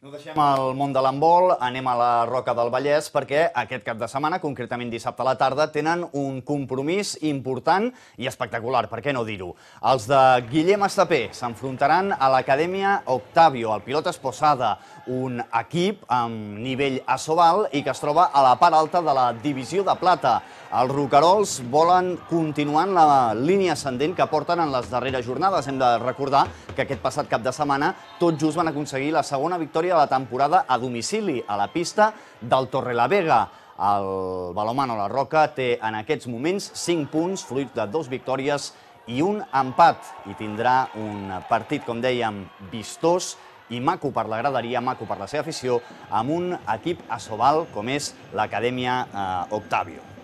No deixem el món de l'embol, anem a la Roca del Vallès, perquè aquest cap de setmana, concretament dissabte a la tarda, tenen un compromís important i espectacular, per què no dir-ho. Els de Guillem Estapé s'enfrontaran a l'Acadèmia Octavio, el pilot Esposada, un equip amb nivell assobal i que es troba a la part alta de la divisió de plata. Els rocarols volen continuar en la línia ascendent que porten en les darreres jornades. Hem de recordar que aquest passat cap de setmana tot just van aconseguir la segona victòria victòria de la temporada a domicili, a la pista del Torrelavega. El Balomano La Roca té en aquests moments 5 punts, fruit de dues victòries i un empat. I tindrà un partit, com dèiem, vistós i maco per la graderia, maco per la seva afició, amb un equip a Sobal com és l'Acadèmia eh, Octavio.